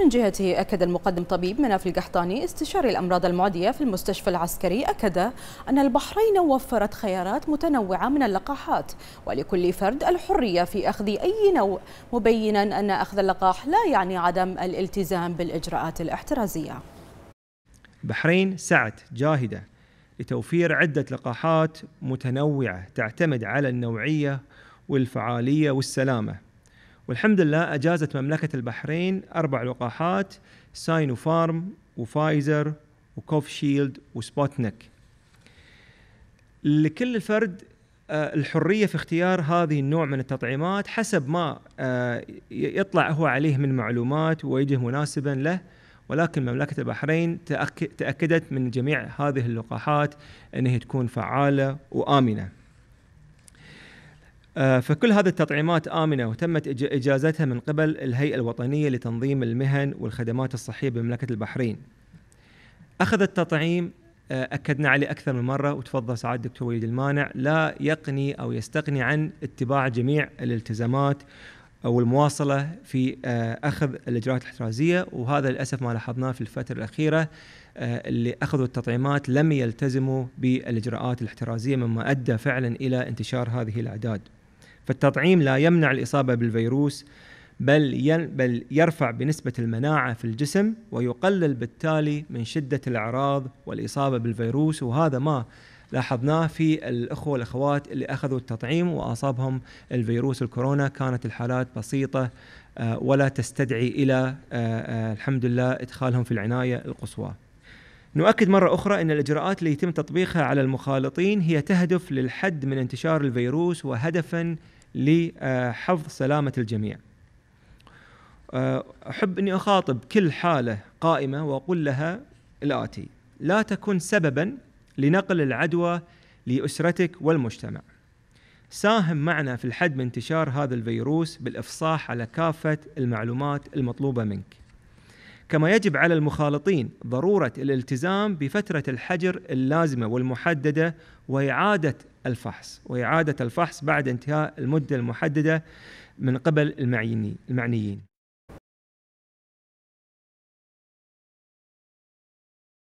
من جهته أكد المقدم طبيب مناف القحطاني استشاري الأمراض المعدية في المستشفى العسكري أكد أن البحرين وفرت خيارات متنوعة من اللقاحات ولكل فرد الحرية في أخذ أي نوع مبينا أن أخذ اللقاح لا يعني عدم الالتزام بالإجراءات الاحترازية بحرين سعت جاهدة لتوفير عدة لقاحات متنوعة تعتمد على النوعية والفعالية والسلامة والحمد لله اجازت مملكه البحرين اربع لقاحات ساينو فارم وفايزر وكوف شيلد وسبوتنيك لكل فرد آه، الحريه في اختيار هذه النوع من التطعيمات حسب ما آه، يطلع هو عليه من معلومات ويجه مناسبا له ولكن مملكه البحرين تاكدت من جميع هذه اللقاحات انها تكون فعاله وامنه آه، فكل هذه التطعيمات آمنة وتمت إجازتها من قبل الهيئة الوطنية لتنظيم المهن والخدمات الصحية بمملكة البحرين أخذ التطعيم آه، أكدنا عليه أكثر من مرة وتفضل سعادة الدكتور وليد المانع لا يقني أو يستغني عن اتباع جميع الالتزامات أو المواصلة في آه، أخذ الإجراءات الاحترازية وهذا للأسف ما لاحظناه في الفترة الأخيرة اللي أخذوا التطعيمات لم يلتزموا بالإجراءات الاحترازية مما أدى فعلا إلى انتشار هذه الأعداد فالتطعيم لا يمنع الإصابة بالفيروس بل بل يرفع بنسبة المناعة في الجسم ويقلل بالتالي من شدة الأعراض والإصابة بالفيروس وهذا ما لاحظناه في الأخوة والأخوات اللي أخذوا التطعيم وأصابهم الفيروس الكورونا كانت الحالات بسيطة آه، ولا تستدعي إلى آه، آه، الحمد لله إدخالهم في العناية القصوى نؤكد مرة أخرى أن الإجراءات اللي يتم تطبيقها على المخالطين هي تهدف للحد من انتشار الفيروس وهدفا لحفظ سلامة الجميع. أه، أحب أني أخاطب كل حالة قائمة وأقول لها الآتي: لا تكن سببا لنقل العدوى لأسرتك والمجتمع. ساهم معنا في الحد من انتشار هذا الفيروس بالإفصاح على كافة المعلومات المطلوبة منك. كما يجب على المخالطين ضرورة الالتزام بفترة الحجر اللازمة والمحددة وإعادة الفحص وإعادة الفحص بعد انتهاء المدة المحددة من قبل المعنيين